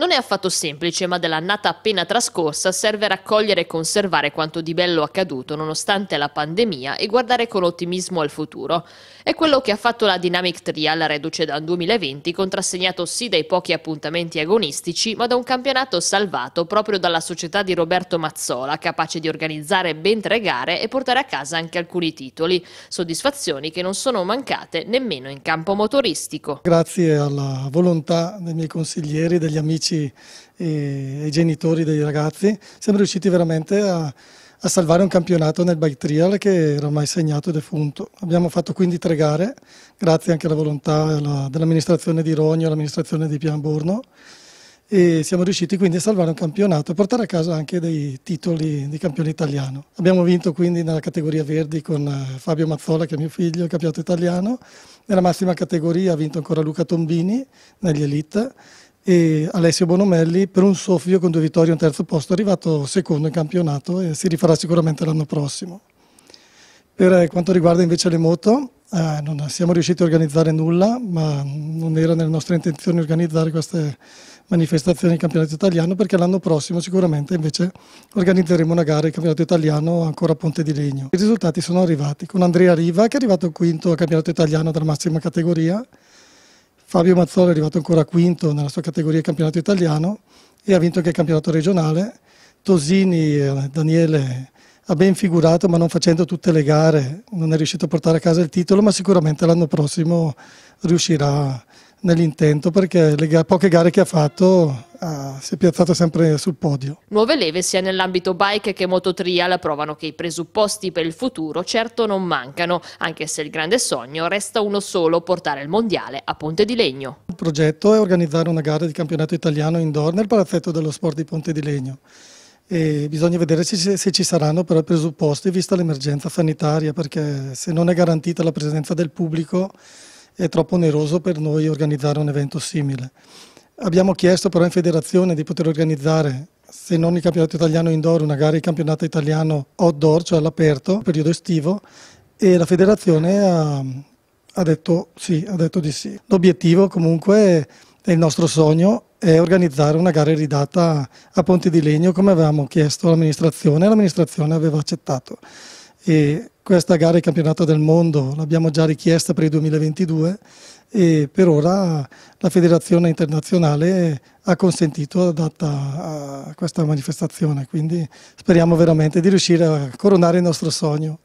Non è affatto semplice, ma dell'annata appena trascorsa serve raccogliere e conservare quanto di bello accaduto nonostante la pandemia e guardare con ottimismo al futuro. È quello che ha fatto la Dynamic Trial reduce da 2020, contrassegnato sì dai pochi appuntamenti agonistici, ma da un campionato salvato proprio dalla società di Roberto Mazzola, capace di organizzare ben tre gare e portare a casa anche alcuni titoli, soddisfazioni che non sono mancate nemmeno in campo motoristico. Grazie alla volontà dei miei consiglieri, degli amici amici e ai genitori dei ragazzi, siamo riusciti veramente a, a salvare un campionato nel bike trial che era ormai segnato e defunto. Abbiamo fatto quindi tre gare, grazie anche alla volontà dell'amministrazione di Rogno e all'amministrazione di Pianborno e siamo riusciti quindi a salvare un campionato e portare a casa anche dei titoli di campione italiano. Abbiamo vinto quindi nella categoria verdi con eh, Fabio Mazzola che è mio figlio, il campionato italiano, nella massima categoria ha vinto ancora Luca Tombini negli Elite e Alessio Bonomelli per un soffio con due vittorie e un terzo posto, arrivato secondo in campionato e si rifarà sicuramente l'anno prossimo. Per eh, quanto riguarda invece le moto, eh, non siamo riusciti a organizzare nulla, ma non era nelle nostre intenzioni organizzare queste manifestazioni in campionato italiano perché l'anno prossimo sicuramente invece organizzeremo una gara in campionato italiano ancora a Ponte di Legno. I risultati sono arrivati con Andrea Riva che è arrivato quinto al campionato italiano della massima categoria, Fabio Mazzola è arrivato ancora quinto nella sua categoria campionato italiano e ha vinto anche il campionato regionale. Tosini, eh, Daniele, ha ben figurato ma non facendo tutte le gare non è riuscito a portare a casa il titolo ma sicuramente l'anno prossimo riuscirà a nell'intento perché le poche gare che ha fatto ah, si è piazzato sempre sul podio. Nuove leve sia nell'ambito bike che mototrial provano che i presupposti per il futuro certo non mancano, anche se il grande sogno resta uno solo, portare il mondiale a Ponte di Legno. Il progetto è organizzare una gara di campionato italiano indoor nel palazzetto dello sport di Ponte di Legno. E bisogna vedere se ci saranno però i presupposti vista l'emergenza sanitaria perché se non è garantita la presenza del pubblico è troppo oneroso per noi organizzare un evento simile. Abbiamo chiesto però in federazione di poter organizzare se non il campionato italiano indoor, una gara di campionato italiano outdoor, cioè all'aperto, periodo estivo, e la federazione ha, ha, detto sì, ha detto di sì. L'obiettivo comunque è il nostro sogno è organizzare una gara ridata a Ponti di Legno come avevamo chiesto all'amministrazione e l'amministrazione aveva accettato. E questa gara di campionato del mondo l'abbiamo già richiesta per il 2022 e per ora la federazione internazionale ha consentito data a questa manifestazione, quindi speriamo veramente di riuscire a coronare il nostro sogno.